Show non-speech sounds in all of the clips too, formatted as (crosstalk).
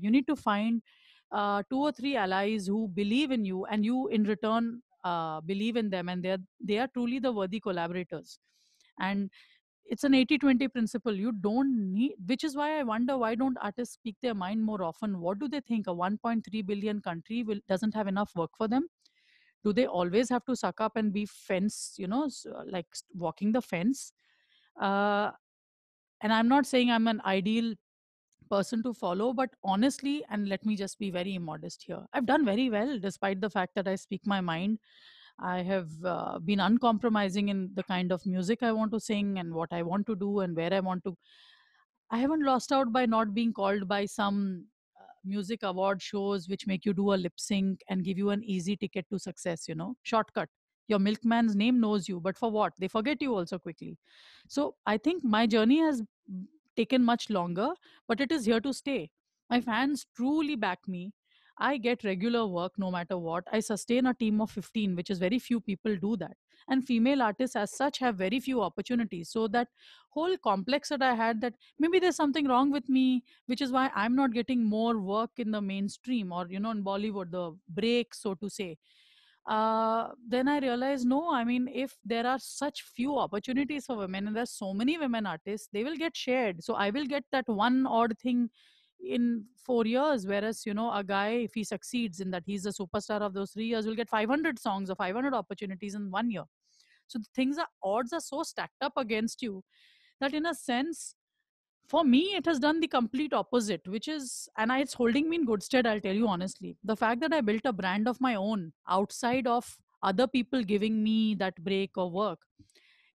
You need to find uh, two or three allies who believe in you, and you in return uh, believe in them, and they are they are truly the worthy collaborators. And it's an 80-20 principle. You don't need, which is why I wonder why don't artists speak their mind more often? What do they think? A 1.3 billion country will doesn't have enough work for them? Do they always have to suck up and be fence? You know, uh, like walking the fence. Uh, and i'm not saying i'm an ideal person to follow but honestly and let me just be very immodest here i've done very well despite the fact that i speak my mind i have uh, been uncompromising in the kind of music i want to sing and what i want to do and where i want to i haven't lost out by not being called by some uh, music award shows which make you do a lip sync and give you an easy ticket to success you know shortcut your milkman's name knows you but for what they forget you also quickly so i think my journey has taken much longer, but it is here to stay. My fans truly back me. I get regular work no matter what. I sustain a team of 15, which is very few people do that. And female artists, as such, have very few opportunities. So, that whole complex that I had that maybe there's something wrong with me, which is why I'm not getting more work in the mainstream or, you know, in Bollywood, the break, so to say, uh, then I realized no, I mean, if there are such few opportunities for women and there's so many women artists, they will get shared. So I will get that one odd thing in four years. Whereas, you know, a guy, if he succeeds in that he's a superstar of those three years, will get 500 songs or 500 opportunities in one year. So things are odds are so stacked up against you that in a sense, for me it has done the complete opposite which is and it's holding me in good stead i'll tell you honestly the fact that i built a brand of my own outside of other people giving me that break or work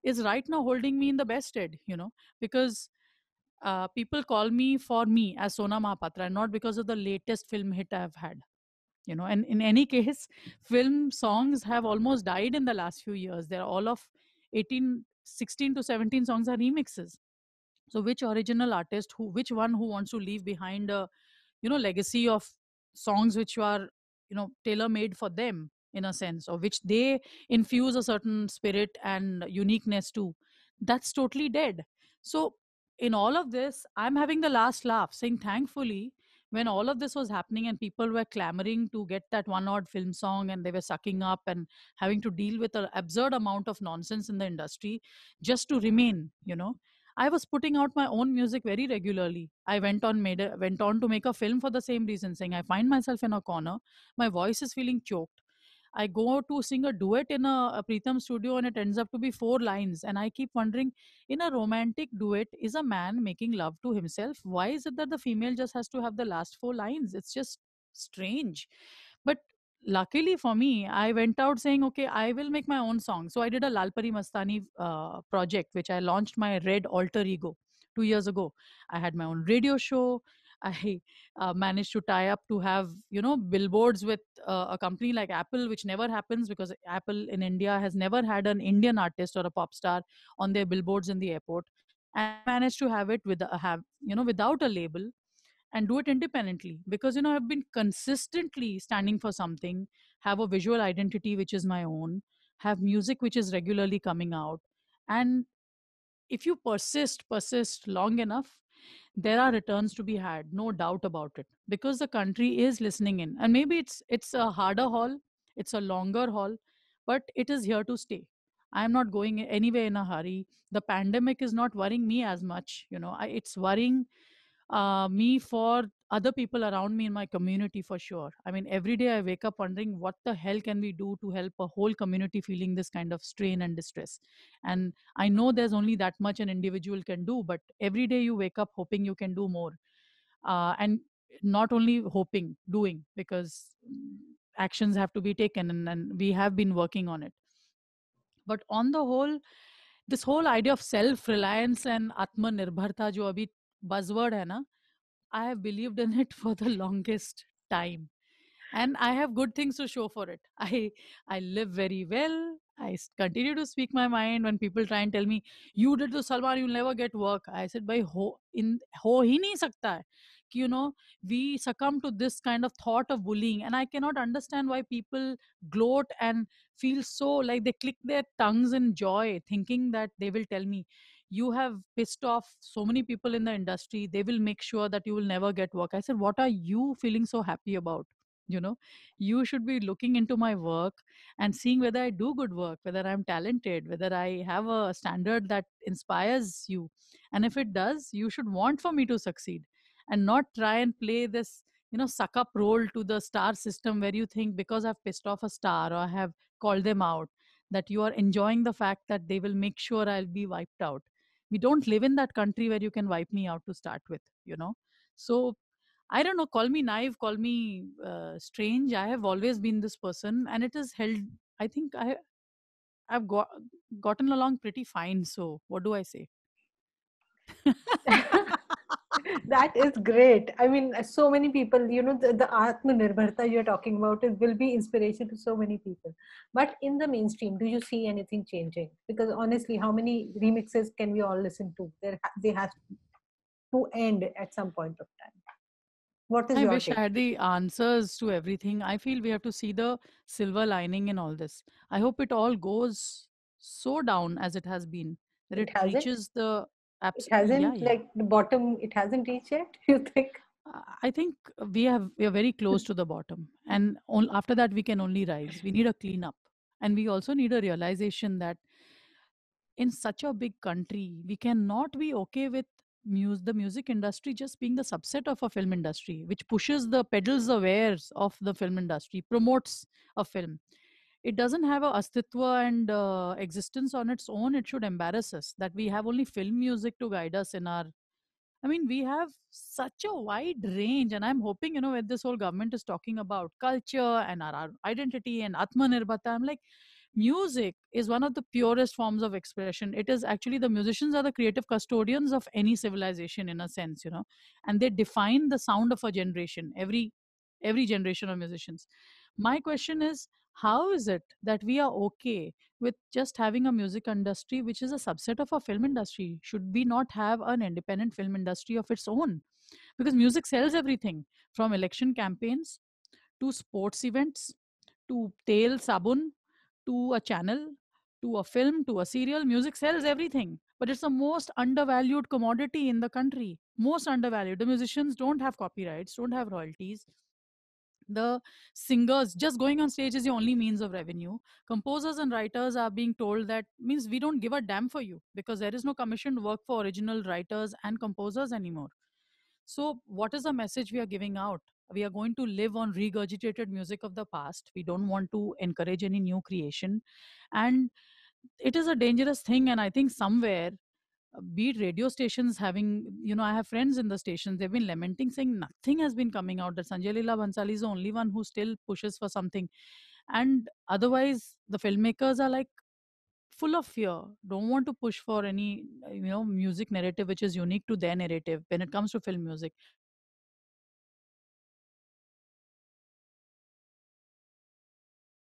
is right now holding me in the best stead you know because uh, people call me for me as sona mahapatra not because of the latest film hit i've had you know and in any (laughs) case film songs have almost died in the last few years they're all of 18 16 to 17 songs are remixes so which original artist who which one who wants to leave behind a uh, you know legacy of songs which are you know tailor made for them in a sense or which they infuse a certain spirit and uniqueness to that's totally dead so in all of this i'm having the last laugh saying thankfully when all of this was happening and people were clamoring to get that one odd film song and they were sucking up and having to deal with an absurd amount of nonsense in the industry just to remain you know I was putting out my own music very regularly. I went on made a, went on to make a film for the same reason, saying I find myself in a corner, my voice is feeling choked. I go to sing a duet in a, a Pritham studio and it ends up to be four lines. And I keep wondering in a romantic duet, is a man making love to himself? Why is it that the female just has to have the last four lines? It's just strange. But luckily for me, I went out saying, okay, I will make my own song. So I did a Lalpari Mastani uh, project, which I launched my Red Alter Ego two years ago. I had my own radio show. (laughs) I uh, managed to tie up to have you know billboards with uh, a company like Apple, which never happens because Apple in India has never had an Indian artist or a pop star on their billboards in the airport. And I managed to have it with have you know without a label and do it independently because you know i've been consistently standing for something have a visual identity which is my own have music which is regularly coming out and if you persist persist long enough there are returns to be had no doubt about it because the country is listening in and maybe it's it's a harder haul it's a longer haul but it is here to stay i am not going anywhere in a hurry the pandemic is not worrying me as much you know I, it's worrying uh, me for other people around me in my community for sure. I mean, every day I wake up wondering what the hell can we do to help a whole community feeling this kind of strain and distress. And I know there's only that much an individual can do, but every day you wake up hoping you can do more. Uh, and not only hoping, doing, because actions have to be taken and, and we have been working on it. But on the whole, this whole idea of self reliance and atmanirbharta jo abhi buzzword hai na, I have believed in it (laughs) for the longest time. And I have good things to show for it. I I live very well. I continue to speak my mind when people try and tell me, you did to Salman, you'll never get work. I said, by ho in ho hi nahi sakta hai. You know, we succumb to this kind of thought of bullying, and I cannot understand why people gloat and feel so like they click their tongues in joy, thinking that they will tell me, you have pissed off so many people in the industry they will make sure that you will never get work i said what are you feeling so happy about you know you should be looking into my work and seeing whether i do good work whether i'm talented whether i have a standard that inspires you and if it does you should want for me to succeed and not try and play this you know suck up role to the star system where you think because i've pissed off a star or i have called them out that you are enjoying the fact that they will make sure i'll be wiped out we don't live in that country where you can wipe me out to start with you know so i don't know call me naive call me uh, strange i have always been this person and it is held i think i i've got gotten along pretty fine so what do i say (laughs) that is great. I mean, so many people, you know, the, the Atmanirbharta you're talking about it will be inspiration to so many people. But in the mainstream, do you see anything changing? Because honestly, how many remixes can we all listen to? There, they have to end at some point of time. What is I wish take? I had the answers to everything. I feel we have to see the silver lining in all this. I hope it all goes so down as it has been that it, it reaches the Absolutely. It hasn't yeah, yeah. like the bottom. It hasn't reached yet. (laughs) You think? Uh, I think we have we are very close to the bottom, and on, after that we can only rise. We need a clean up, and we also need a realization that in such a big country, we cannot be okay with muse the music industry just being the subset of a film industry, which pushes the pedals awares of the film industry, promotes a film, it doesn't have a astitva and uh, existence on its own it should embarrass us that we have only film music to guide us in our i mean we have such a wide range and i'm hoping you know when this whole government is talking about culture and our, our identity and atmanirbhata i'm like music is one of the purest forms of expression it is actually the musicians are the creative custodians of any civilization in a sense you know and they define the sound of a generation every every generation of musicians my question is how is it that we are okay with just having a music industry which is a subset of a film industry? Should we not have an independent film industry of its own? Because music sells everything from election campaigns to sports events to tail sabun to a channel to a film to a serial music sells everything but it's the most undervalued commodity in the country most undervalued the musicians don't have copyrights don't have royalties the singers just going on stage is the only means of revenue composers and writers are being told that means we don't give a damn for you because there is no commissioned work for original writers and composers anymore so what is the message we are giving out we are going to live on regurgitated music of the past we don't want to encourage any new creation and it is a dangerous thing and i think somewhere be it radio stations having, you know, I have friends in the stations, they've been lamenting saying nothing has been coming out, that Sanjay Leela Bansali is the only one who still pushes for something. And otherwise, the filmmakers are like full of fear, don't want to push for any, you know, music narrative which is unique to their narrative when it comes to film music.